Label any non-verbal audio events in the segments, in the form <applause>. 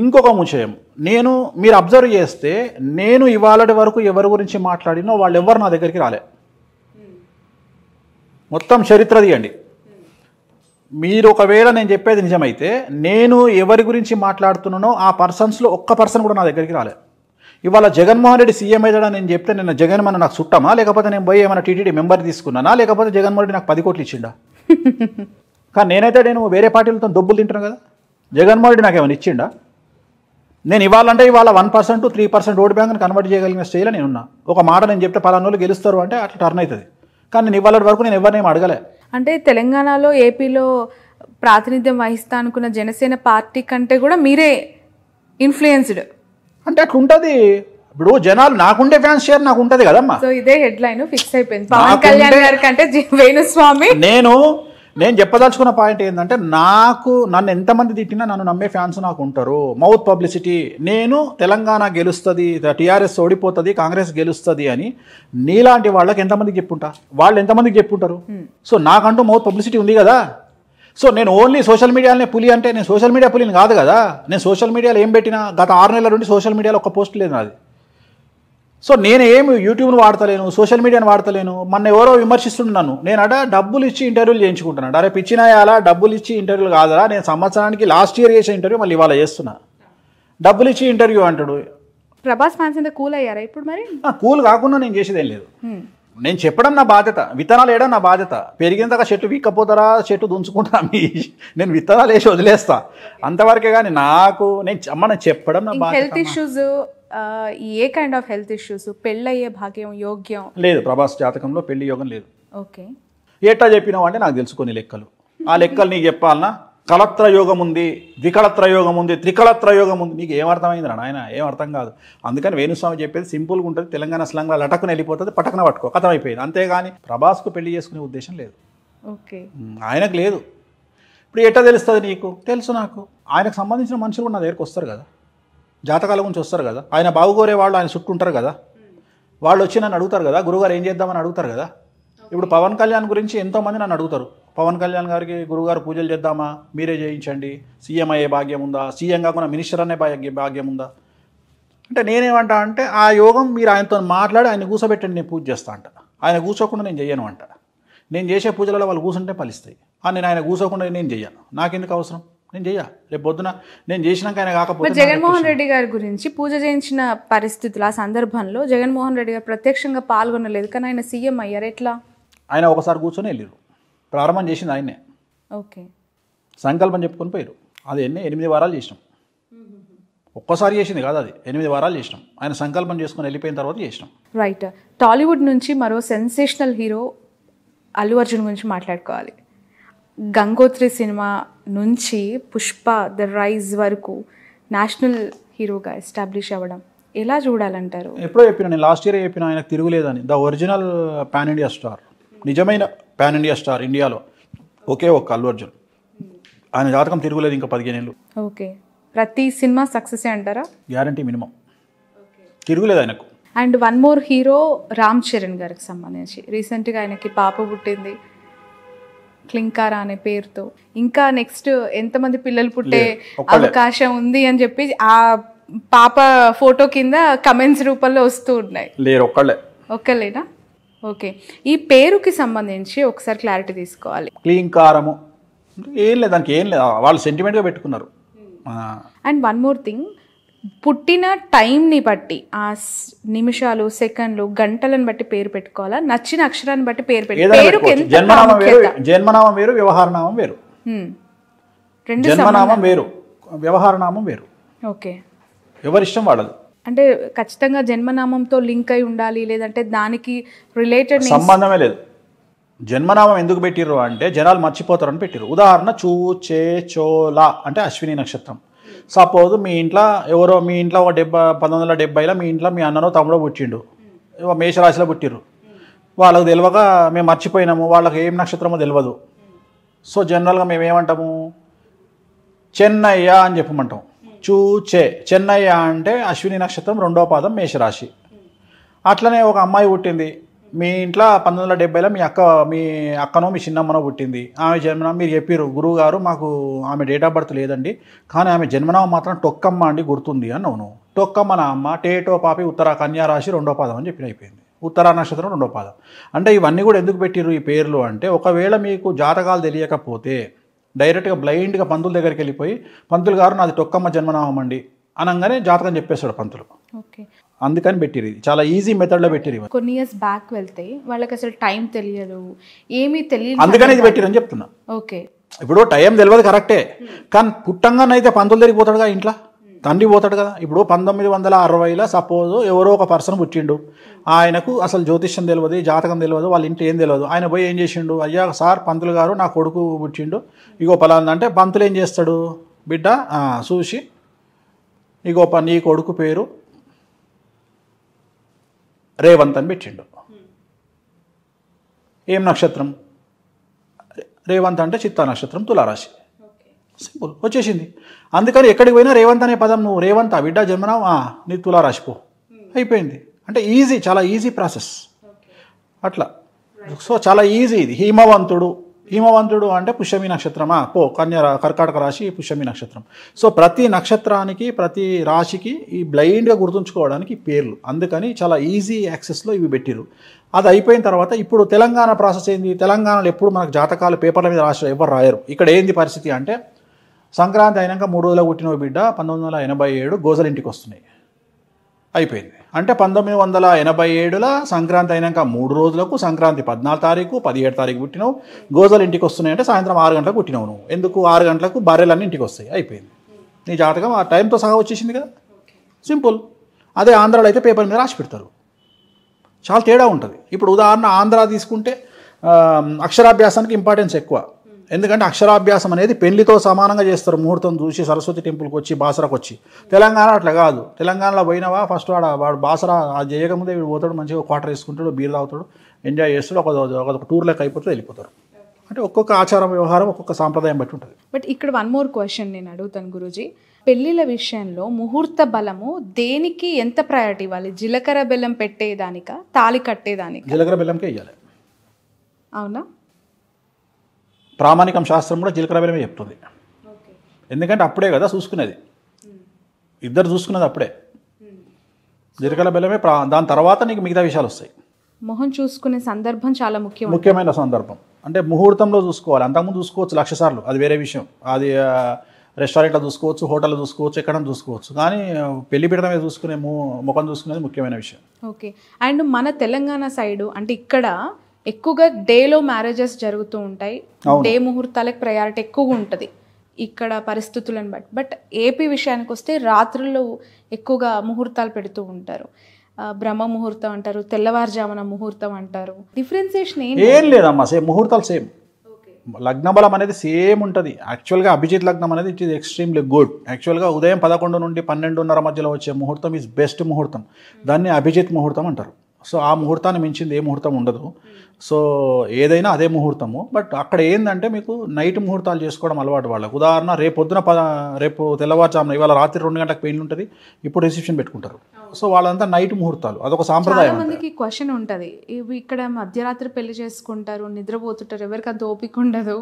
ఇంకొక విషయం నేను మీరు అబ్జర్వ్ చేస్తే నేను ఇవాళటి వరకు ఎవరి గురించి మాట్లాడినో వాళ్ళు ఎవరు నా దగ్గరికి రాలే మొత్తం చరిత్ర తీయండి మీరు ఒకవేళ నేను చెప్పేది నిజమైతే నేను ఎవరి గురించి మాట్లాడుతున్నానో ఆ పర్సన్స్లో ఒక్క పర్సన్ కూడా నా దగ్గరికి రాలే ఇవాళ జగన్మోహన్ రెడ్డి సీఎం అయ్యాడని నేను చెప్తే నేను జగన్ మన నాకు చుట్టమా లేకపోతే నేను పోయి ఏమైనా టీటీడీ మెంబర్ తీసుకున్నానా లేకపోతే జగన్మోహన్ రెడ్డి నాకు పది కోట్లు ఇచ్చిండా <laughs> కానీ నేనైతే నేను వేరే పార్టీలతో దొబ్బులు తింటున్నాను కదా జగన్మోహన్ రెడ్డి నాకు ఏమైనా ఇచ్చిండా నేను ఇవ్వాలంటే ఇవాళ one percent three percent vote బ్యాంక్ని కన్వర్ట్ చేయగలిగిన స్టేజ్లో నేను ఉన్నా ఒక మాట నేను చెప్తే పలానోళ్ళు గెలుస్తారు అంటే అట్లా టర్న్ అవుతుంది కానీ నేను ఇవ్వాలి వరకు నేను ఎవరిని అడగలే అంటే తెలంగాణలో ఏపీలో ప్రాతినిధ్యం వహిస్తా అనుకున్న జనసేన పార్టీ కంటే కూడా మీరే ఇన్ఫ్లుయెన్స్డ్ అంటే ఉంటుంది ఇప్పుడు జనాలు నాకుంటే ఫ్యాన్స్ షేర్ నాకు ఉంటది కదమ్మా సో ఇదే హెడ్ లైన్ ఫిక్స్ అయిపోయింది పవన్ కళ్యాణ్ గారి కంటే వేణుస్వామి నేను నేను చెప్పదలుచుకున్న పాయింట్ ఏంటంటే నాకు నన్ను ఎంతమంది తిట్టినా నన్ను నమ్మే ఫ్యాన్స్ నాకు ఉంటారు మౌత్ పబ్లిసిటీ నేను తెలంగాణ గెలుస్తుంది టీఆర్ఎస్ ఓడిపోతుంది కాంగ్రెస్ గెలుస్తుంది అని నీలాంటి వాళ్ళకి ఎంతమందికి చెప్పుంటా వాళ్ళు ఎంతమందికి చెప్పుంటారు hmm. సో నాకంటూ మౌత్ పబ్లిసిటీ ఉంది కదా సో నేను ఓన్లీ సోషల్ మీడియాలోనే పులి అంటే నేను సోషల్ మీడియా పులిని కాదు కదా నేను సోషల్ మీడియాలో ఏం పెట్టినా గత ఆరు నెలల నుండి సోషల్ మీడియాలో ఒక పోస్ట్ లేదు నాది సో నేను ఏమి యూట్యూబ్ను వాడతలేను సోషల్ మీడియాను వాడతలేను మన ఎవరో విమర్శిస్తున్నాను నేను అట డబ్బులు ఇచ్చి ఇంటర్వ్యూలు చేయించుకుంటున్నాను అరే పిచ్చినాయాలా డబ్బులు ఇచ్చి ఇంటర్వ్యూలు కాదరా నేను సంవత్సరానికి లాస్ట్ ఇయర్ చేసే ఇంటర్వ్యూ మళ్ళీ ఇవాళ చేస్తున్నా డబ్బులు ఇచ్చి ఇంటర్వ్యూ అంటాడు ప్రభాస్ ఫ్యాన్స్ అంతా కూల్ అయ్యారా ఇప్పుడు మరి కూల్ కాకుండా నేను ఏం లేదు నేను చెప్పడం నా బాధ్యత విత్తనాలు వేయడం నా బాధ్యత పెరిగినంతగా చెట్టు వీక్కపోతారా చెట్టు దుంచుకుంటా మీ నేను విత్తనాలు వేసి వదిలేస్తా అంతవరకే కానీ నాకు నేను నేను చెప్పడం నా బాధ్యత issues a kind of health issues పెళ్ళయ్యే భాగ్యం యోగ్యం లేదు ప్రభాస్ జాతకంలో పెళ్లి యోగం లేదు ఓకే ఏటా చెప్పినావు అంటే నాకు తెలుసుకొని లెక్కలు ఆ లెక్కలు నీకు చెప్పాలన్నా కలత్రయోగం ఉంది ద్వికలత్రయోగం ఉంది త్రికలత్రయోగం ఉంది నీకు ఏమర్థమైంది రా నాయన ఏం అర్థం కాదు అందుకని వేణుస్వామి చెప్పేది సింపుల్గా ఉంటుంది తెలంగాణ స్లంగ్లో లటకున వెళ్ళిపోతుంది పటకన పట్టుకో కథం అయిపోయింది అంతేగాని ప్రభాస్కు పెళ్లి చేసుకునే ఉద్దేశం లేదు ఓకే ఆయనకు లేదు ఇప్పుడు ఎట్లా తెలుస్తుంది నీకు తెలుసు నాకు ఆయనకు సంబంధించిన మనుషులు కూడా నా దగ్గరకు వస్తారు కదా జాతకాల గురించి వస్తారు కదా ఆయన బావుగోరే వాళ్ళు ఆయన చుట్టూ ఉంటారు కదా వాళ్ళు వచ్చి నన్ను అడుగుతారు కదా గురుగారు ఏం చేద్దామని అడుగుతారు కదా ఇప్పుడు పవన్ కళ్యాణ్ గురించి ఎంతోమంది నన్ను అడుగుతారు పవన్ కళ్యాణ్ గారికి గురుగారు పూజలు చేద్దామా మీరే చేయించండి సీఎం అయ్యే భాగ్యం ఉందా సీఎం కాకుండా మినిస్టర్ అనే భాగ్య భాగ్యం ఉందా అంటే నేనేమంటా అంటే ఆ యోగం మీరు ఆయనతో మాట్లాడి ఆయన కూర్చోబెట్టండి నేను పూజ చేస్తా అంట ఆయన కూర్చోకుండా నేను చేయను అంట నేను చేసే పూజలలో వాళ్ళు కూర్చుంటే ఫలిస్తాయి నేను ఆయన కూర్చోకుండా నేను చేయను నాకెందుకు అవసరం నేను చెయ్య రేపు పొద్దున నేను చేసినాక ఆయన కాకపోతే జగన్మోహన్ రెడ్డి గారి గురించి పూజ చేయించిన పరిస్థితులు ఆ సందర్భంలో జగన్మోహన్ రెడ్డి గారు ప్రత్యక్షంగా పాల్గొనలేదు కానీ ఆయన సీఎం అయ్యారు ఎట్లా ఆయన ఒకసారి కూర్చొని వెళ్ళారు ప్రారంభం చేసింది ఆయనే ఓకే సంకల్పం చెప్పుకొని పోయారు అది ఎన్ని ఎనిమిది వారాలు చేసినాం ఒక్కసారి చేసింది కాదు అది ఎనిమిది వారాలు చేసినాం ఆయన సంకల్పం చేసుకుని వెళ్ళిపోయిన తర్వాత చేసినాం రైట్ టాలీవుడ్ నుంచి మరో సెన్సేషనల్ హీరో అల్లు అర్జున్ గురించి మాట్లాడుకోవాలి గంగోత్రి సినిమా నుంచి పుష్ప ద రైజ్ వరకు నేషనల్ హీరోగా ఎస్టాబ్లిష్ అవ్వడం ఎలా చూడాలంటారు ఎప్పుడో చెప్పిన నేను లాస్ట్ ఇయర్ చెప్పిన ఆయనకు తిరుగులేదని the original pan India star నిజమైన పాన్ ఇండియా స్టార్ ఇండియాలో ఒకే ఒక అల్లు అర్జున్ ఆయన జాతకం తిరుగులేదు ఇంకా పదిహేను ఏళ్ళు ఓకే ప్రతి సినిమా సక్సెస్ అంటారా గ్యారంటీ మినిమం తిరుగులేదు ఆయనకు and one more hero Ram Charan గారికి సంబంధించి రీసెంట్గా ఆయనకి పాప పుట్టింది క్లింకారా అనే పేరుతో ఇంకా నెక్స్ట్ ఎంతమంది పిల్లలు పుట్టే అవకాశం ఉంది అని చెప్పి ఆ పాప ఫోటో కింద కమెంట్స్ రూపంలో వస్తూ ఉన్నాయి ఒక్కలేనా ఓకే ఈ పేరుకి సంబంధించి ఒకసారి క్లారిటీ తీసుకోవాలి క్లింకారము ఏం లేదు దానికి ఏం లేదు వాళ్ళు సెంటిమెంట్గా పెట్టుకున్నారు అండ్ వన్ మోర్ థింగ్ పుట్టిన టైంని బట్టి ఆ నిమిషాలు సెకండ్లు గంటలను బట్టి పేరు పెట్టుకోవాలా నచ్చిన అక్షరాన్ని బట్టి పేరు జన్మనామం వేరు జన్మనామం నామం వ్యవహారనామం వేరు జన్మనామం వేరు వ్యవహారనామం వేరు ఓకే ఎవరిష్టం వాడదు అంటే ఖచ్చితంగా జన్మనామంతో లింక్ అయి ఉండాలి లేదంటే దానికి రిలేటెడ్ సంబంధమే లేదు జన్మనామం ఎందుకు పెట్టిర్రు అంటే జనాలు మర్చిపోతారని పెట్టిర్రు ఉదాహరణ చూ చే చోలా అంటే అశ్విని నక్షత్రం సపోజ్ మీ ఇంట్లో ఎవరో మీ ఇంట్లో ఒక డెబ్బై పంతొమ్మిది వందల డెబ్బైలో మీ ఇంట్లో మీ అన్నను తమ్ముడు పుట్టిండు మేషరాశిలో పుట్టిర్రు వాళ్ళకు తెలియక మేము మర్చిపోయినాము వాళ్ళకి ఏం నక్షత్రమో తెలియదు సో జనరల్గా మేము ఏమంటాము చెన్నయ్య అని చెప్పమంటాం చూచే చెన్నయ్య అంటే అశ్విని నక్షత్రం రెండో పాదం మేషరాశి అట్లనే ఒక అమ్మాయి పుట్టింది మీ ఇంట్లో పంతొమ్మిది వందల డెబ్బైలో మీ అక్క మీ అక్కనో మీ చిన్నమ్మనో పుట్టింది ఆమె జన్మనా మీరు చెప్పారు గురువు గారు మాకు ఆమె డేట్ ఆఫ్ బర్త్ లేదండి కానీ ఆమె జన్మనామ మాత్రం టొక్కమ్మ అండి గుర్తుంది అని అవును టొక్కమ్మ నా అమ్మ టేటో పాపి ఉత్తర కన్యా రాశి రెండో పాదం అని చెప్పిన అయిపోయింది ఉత్తరా నక్షత్రం రెండో పాదం అంటే ఇవన్నీ కూడా ఎందుకు పెట్టిరు ఈ పేర్లు అంటే ఒకవేళ మీకు జాతకాలు తెలియకపోతే డైరెక్ట్గా బ్లైండ్గా పంతుల దగ్గరికి వెళ్ళిపోయి పంతులు గారు నాది టొక్కమ్మ జన్మనామం అండి అనగానే జాతకం చెప్పేస్తాడు పంతులు ఓకే అందుకని పెట్టిరు ఇది చాలా ఈజీ లో పెట్టిరు కొన్ని ఇయర్స్ బ్యాక్ వెళ్తే వాళ్ళకి అసలు టైం తెలియదు ఏమీ తెలియదు అందుకని ఇది అని చెప్తున్నా ఓకే ఇప్పుడు టైం తెలియదు కరెక్టే hmm. కానీ పుట్టంగానైతే పంతులు తిరిగిపోతాడుగా ఇంట్లో hmm. తండ్రి పోతాడు కదా ఇప్పుడు పంతొమ్మిది వందల అరవైలో సపోజ్ ఎవరో ఒక పర్సన్ పుట్టిండు hmm. ఆయనకు అసలు జ్యోతిష్యం తెలియదు జాతకం తెలియదు వాళ్ళ ఇంటి ఏం తెలియదు ఆయన పోయి ఏం చేసిండు అయ్యా సార్ పంతులు గారు నా కొడుకు పుట్టిండు ఇగో పలానా అంటే పంతులు ఏం చేస్తాడు బిడ్డ చూసి ఇగో నీ కొడుకు పేరు రేవంత్ అని పెట్టిండు ఏం నక్షత్రం రేవంత్ అంటే చిత్తా నక్షత్రం తులారాశి సింపుల్ వచ్చేసింది అందుకని ఎక్కడికి పోయినా రేవంత్ అనే పదం నువ్వు రేవంత్ ఆ బిడ్డ జన్మనా నీ తులారాశి పో అయిపోయింది అంటే ఈజీ చాలా ఈజీ ప్రాసెస్ అట్లా సో చాలా ఈజీ ఇది హిమవంతుడు హిమవంతుడు అంటే పుష్యమి నక్షత్రమా పో కన్య కర్కాటక రాశి పుష్యమి నక్షత్రం సో ప్రతి నక్షత్రానికి ప్రతి రాశికి ఈ బ్లైండ్గా గుర్తుంచుకోవడానికి పేర్లు అందుకని చాలా ఈజీ యాక్సెస్లో ఇవి పెట్టిరు అది అయిపోయిన తర్వాత ఇప్పుడు తెలంగాణ ప్రాసెస్ ఏంది తెలంగాణలో ఎప్పుడు మనకు జాతకాలు పేపర్ల మీద రాసిన ఎవరు రాయరు ఇక్కడ ఏంది పరిస్థితి అంటే సంక్రాంతి అయినాక మూడు రోజుల పుట్టిన బిడ్డ పంతొమ్మిది వందల ఎనభై ఏడు గోజలింటికి వస్తున్నాయి అయిపోయింది అంటే పంతొమ్మిది వందల ఎనభై ఏడులో సంక్రాంతి అయినాక మూడు రోజులకు సంక్రాంతి పద్నాలుగు తారీఖు పదిహేడు తారీఖు పుట్టినావు గోజలు ఇంటికి అంటే సాయంత్రం ఆరు గంటలకు పుట్టినావు నువ్వు ఎందుకు ఆరు గంటలకు బర్రెలన్నీ ఇంటికి వస్తాయి అయిపోయింది నీ జాతకం ఆ టైంతో సహా వచ్చేసింది కదా సింపుల్ అదే ఆంధ్రాలో అయితే పేపర్ మీద రాసి పెడతారు చాలా తేడా ఉంటుంది ఇప్పుడు ఉదాహరణ ఆంధ్ర తీసుకుంటే అక్షరాభ్యాసానికి ఇంపార్టెన్స్ ఎక్కువ ఎందుకంటే అక్షరాభ్యాసం అనేది పెళ్లితో సమానంగా చేస్తారు ముహూర్తం చూసి సరస్వతి టెంపుల్కి వచ్చి బాసరకు వచ్చి తెలంగాణ అట్లా కాదు తెలంగాణలో పోయినవా ఫస్ట్ వాడు వాడు బాసరా ఆ చేయకముందే వీడు పోతాడు మంచిగా క్వార్టర్ వేసుకుంటాడు బీర్ తాగుతాడు ఎంజాయ్ చేస్తాడు ఒక ఒక టూర్ లెక్క అయిపోతే వెళ్ళిపోతారు అంటే ఒక్కొక్క ఆచారం వ్యవహారం ఒక్కొక్క సాంప్రదాయం బట్టి ఉంటుంది బట్ ఇక్కడ వన్ మోర్ క్వశ్చన్ నేను అడుగుతాను గురుజీ పెళ్ళిళ్ళ విషయంలో ముహూర్త బలము దేనికి ఎంత ప్రయారిటీ ఇవ్వాలి జీలకర్ర బెల్లం పెట్టేదానిక తాళి కట్టేదానికి జీలకర్ర బెల్లంకే ఇవ్వాలి అవునా ప్రామాణికం శాస్త్రం కూడా జీలకర్ర బెల్లమే చెప్తుంది ఎందుకంటే అప్పుడే కదా చూసుకునేది ఇద్దరు చూసుకున్నది అప్పుడే జీలకర్ర బెల్లమే దాని తర్వాత నీకు మిగతా విషయాలు వస్తాయి మొహం చూసుకునే సందర్భం చాలా ముఖ్యం ముఖ్యమైన సందర్భం అంటే ముహూర్తంలో చూసుకోవాలి అంతకుముందు చూసుకోవచ్చు లక్షసార్లు అది వేరే విషయం అది రెస్టారెంట్లో చూసుకోవచ్చు హోటల్లో చూసుకోవచ్చు ఎక్కడ చూసుకోవచ్చు కానీ పెళ్లి పీడమే చూసుకునే ముఖం చూసుకునేది ముఖ్యమైన విషయం ఓకే అండ్ మన తెలంగాణ సైడ్ అంటే ఇక్కడ ఎక్కువగా డేలో మ్యారేజెస్ జరుగుతూ ఉంటాయి డే ముహూర్తాలకు ప్రయారిటీ ఎక్కువగా ఉంటుంది ఇక్కడ పరిస్థితులను బట్టి బట్ ఏపీ విషయానికి వస్తే రాత్రులు ఎక్కువగా ముహూర్తాలు పెడుతూ ఉంటారు బ్రహ్మ ముహూర్తం అంటారు తెల్లవారుజామున ముహూర్తం అంటారు డిఫరెన్సియేషన్ ఏం లేదమ్మా సేమ్ ముహూర్తాలు సేమ్ లగ్న బలం అనేది సేమ్ ఉంటుంది యాక్చువల్గా అభిజిత్ లగ్నం అనేది ఇట్ ఈస్ ఎక్స్ట్రీమ్లీ గుడ్ యాక్చువల్గా ఉదయం పదకొండు నుండి పన్నెండున్నర మధ్యలో వచ్చే ముహూర్తం ఈజ్ బెస్ట్ ముహూర్తం hmm. దాన్ని అభిజిత్ ముహూర్తం అంటారు సో ఆ ముహూర్తాన్ని మించింది ఏ ముహూర్తం ఉండదు hmm. సో ఏదైనా అదే ముహూర్తము బట్ అక్కడ ఏంటంటే మీకు నైట్ ముహూర్తాలు చేసుకోవడం అలవాటు వాళ్ళకు ఉదాహరణ రేపు పొద్దున ప రేపు తెల్లవారుజామున ఇవాళ రాత్రి రెండు గంటలకు పెయిన్ ఉంటుంది ఇప్పుడు రిసెప్షన్ పెట్టుకుంటారు సో వాళ్ళంతా నైట్ ముహూర్తాలు అదొక సాంప్రదాయం మందికి క్వశ్చన్ ఉంటుంది ఇవి ఇక్కడ మధ్యరాత్రి పెళ్లి చేసుకుంటారు నిద్రపోతుంటారు ఎవరికి అంత ఓపిక ఉండదు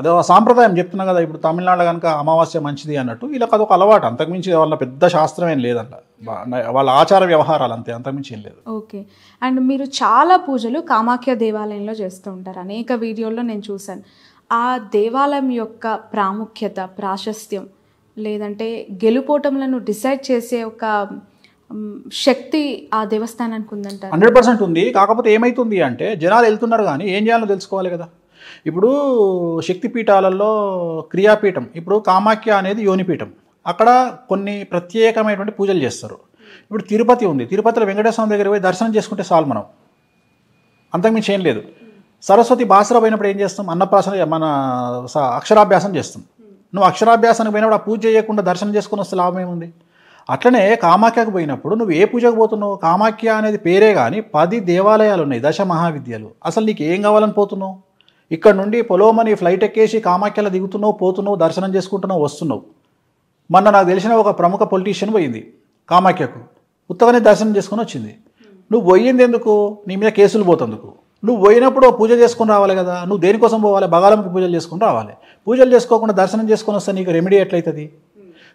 అదో సాంప్రదాయం చెప్తున్నా కదా ఇప్పుడు తమిళనాడు కనుక అమావాస్య మంచిది అన్నట్టు వీళ్ళకి అదొక అలవాటు అంతకుమించి వాళ్ళ పెద్ద శాస్త్రం ఏం లేదంట వాళ్ళ ఆచార వ్యవహారాలు అంతే అంతకుమించి ఏం లేదు ఓకే అండ్ మీరు చాలా పూజలు కామాఖ్య దేవాలయంలో చేస్తూ ఉంటారు అనేక వీడియోల్లో నేను చూశాను ఆ దేవాలయం యొక్క ప్రాముఖ్యత ప్రాశస్త్యం లేదంటే గెలుపోటంలను డిసైడ్ చేసే ఒక శక్తి ఆ దేవస్థానానికి ఉందంట హండ్రెడ్ పర్సెంట్ ఉంది కాకపోతే ఏమైతుంది అంటే జనాలు వెళ్తున్నారు కానీ ఏం చేయాలో తెలుసుకోవాలి కదా ఇప్పుడు శక్తిపీఠాలలో క్రియాపీఠం ఇప్పుడు కామాఖ్య అనేది యోనిపీఠం అక్కడ కొన్ని ప్రత్యేకమైనటువంటి పూజలు చేస్తారు ఇప్పుడు తిరుపతి ఉంది తిరుపతిలో వెంకటేశ్వర దగ్గర పోయి దర్శనం చేసుకుంటే చాలు మనం అంతకుమించి ఏం లేదు సరస్వతి బాసర పోయినప్పుడు ఏం చేస్తాం అన్నప్రాసన మన అక్షరాభ్యాసం చేస్తాం నువ్వు అక్షరాభ్యాసానికి పోయినప్పుడు ఆ పూజ చేయకుండా దర్శనం చేసుకుని వస్తే లాభం ఏముంది అట్లనే కామాఖ్యకు పోయినప్పుడు నువ్వు ఏ పూజకు పోతున్నావు కామాఖ్య అనేది పేరే కానీ పది దేవాలయాలు ఉన్నాయి దశ మహావిద్యలు అసలు నీకు ఏం కావాలని పోతున్నావు ఇక్కడ నుండి పొలోమని ఫ్లైట్ ఎక్కేసి కామాఖ్యలో దిగుతున్నావు పోతున్నావు దర్శనం చేసుకుంటున్నావు వస్తున్నావు మొన్న నాకు తెలిసిన ఒక ప్రముఖ పొలిటీషియన్ పోయింది కామాఖ్యకు ఉత్తగానే దర్శనం చేసుకుని వచ్చింది నువ్వు పోయింది ఎందుకు నీ మీద కేసులు పోతందుకు నువ్వు పోయినప్పుడు పూజ చేసుకుని రావాలి కదా నువ్వు దేనికోసం పోవాలి బగాలంకి పూజలు చేసుకుని రావాలి పూజలు చేసుకోకుండా దర్శనం చేసుకొని వస్తే నీకు రెమెడీ ఎట్లయితుంది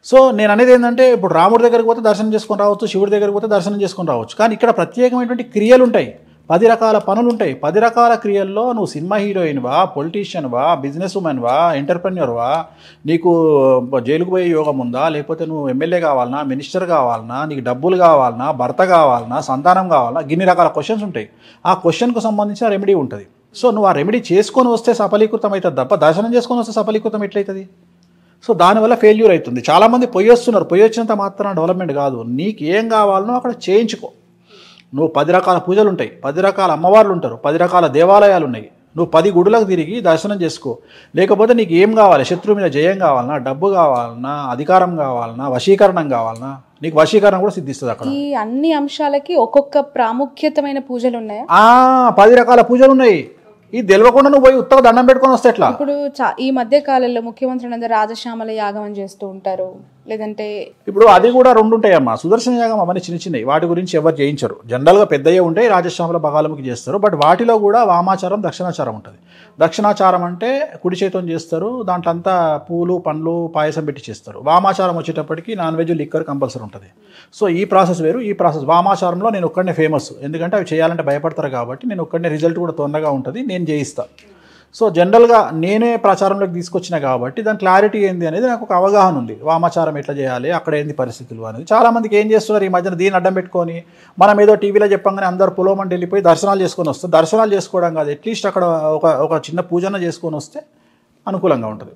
సో నేను అనేది ఏంటంటే ఇప్పుడు రాముడి దగ్గరికి పోతే దర్శనం చేసుకొని రావచ్చు శివుడి దగ్గరికి పోతే దర్శనం చేసుకొని రావచ్చు కానీ ఇక్కడ ప్రత్యేకమైనటువంటి క్రియలు ఉంటాయి పది రకాల పనులుంటాయి పది రకాల క్రియల్లో నువ్వు సినిమా హీరోయిన్వా పొలిటీషియన్వా బిజినెస్ ఉమెన్వా ఎంటర్ప్రెన్యూర్వా నీకు జైలుకు పోయే యోగం ఉందా లేకపోతే నువ్వు ఎమ్మెల్యే కావాలన్నా మినిస్టర్ కావాలన్నా నీకు డబ్బులు కావాలన్నా భర్త కావాలన్నా సంతానం కావాలన్నా గిన్ని రకాల క్వశ్చన్స్ ఉంటాయి ఆ క్వశ్చన్కు సంబంధించిన రెమెడీ ఉంటుంది సో నువ్వు ఆ రెమెడీ చేసుకొని వస్తే సఫలీకృతం అవుతుంది తప్ప దర్శనం చేసుకొని వస్తే సఫలీకృతం ఎట్లయితుంది సో దానివల్ల ఫెయిల్యూర్ అవుతుంది చాలామంది పొయ్యొస్తున్నారు పొయ్యొచ్చినంత మాత్రం డెవలప్మెంట్ కాదు నీకు ఏం కావాలనో అక్కడ చేయించుకో నువ్వు పది రకాల పూజలు ఉంటాయి పది రకాల అమ్మవార్లు ఉంటారు పది రకాల దేవాలయాలు ఉన్నాయి నువ్వు పది గుడులకు తిరిగి దర్శనం చేసుకో లేకపోతే నీకు ఏం కావాలి శత్రువు మీద జయం కావాలన్నా డబ్బు కావాలన్నా అధికారం కావాలన్నా వశీకరణం కావాలన్నా నీకు వశీకరణ కూడా సిద్ధిస్తుంది అక్కడ ఈ అన్ని అంశాలకి ఒక్కొక్క ప్రాముఖ్యతమైన పూజలు ఉన్నాయా పది రకాల పూజలు ఉన్నాయి ఇది తెలియకుండా నువ్వు పోయి ఉత్తర దండం పెట్టుకొని వస్తే ఎట్లా ఇప్పుడు ఈ మధ్య కాలంలో ముఖ్యమంత్రి రాజశ్యామల యాగం చేస్తూ ఉంటారు లేదంటే ఇప్పుడు అది కూడా రెండు ఉంటాయమ్మా సుదర్శన యాగం అవన్నీ చిన్న చిన్నవి వాటి గురించి ఎవరు చేయించరు జనరల్గా పెద్దయ్యే ఉంటాయి రాజస్వాముల బగాలముకి చేస్తారు బట్ వాటిలో కూడా వామాచారం దక్షిణాచారం ఉంటుంది దక్షిణాచారం అంటే కుడి చేతం చేస్తారు దాంట్లో అంతా పూలు పండ్లు పాయసం పెట్టి చేస్తారు వామాచారం వచ్చేటప్పటికి నాన్ వెజ్ లిక్కర్ కంపల్సరీ ఉంటుంది సో ఈ ప్రాసెస్ వేరు ఈ ప్రాసెస్ వామాచారంలో నేను ఒక్కడనే ఫేమస్ ఎందుకంటే అవి చేయాలంటే భయపడతారు కాబట్టి నేను ఒక్కడనే రిజల్ట్ కూడా తొందరగా ఉంటుంది నేను చేయిస్తాను సో జనరల్గా నేనే ప్రచారంలోకి తీసుకొచ్చిన కాబట్టి దాని క్లారిటీ ఏంది అనేది నాకు ఒక అవగాహన ఉంది వామాచారం ఎట్లా చేయాలి అక్కడ ఏంది పరిస్థితులు అనేది చాలామందికి ఏం చేస్తున్నారు ఈ మధ్యన దీన్ని అడ్డం పెట్టుకొని మనం ఏదో టీవీలో చెప్పంగానే అందరు పులోమని వెళ్ళిపోయి దర్శనాలు చేసుకొని వస్తారు దర్శనాలు చేసుకోవడం కాదు అట్లీస్ట్ అక్కడ ఒక ఒక చిన్న పూజన చేసుకొని వస్తే అనుకూలంగా ఉంటుంది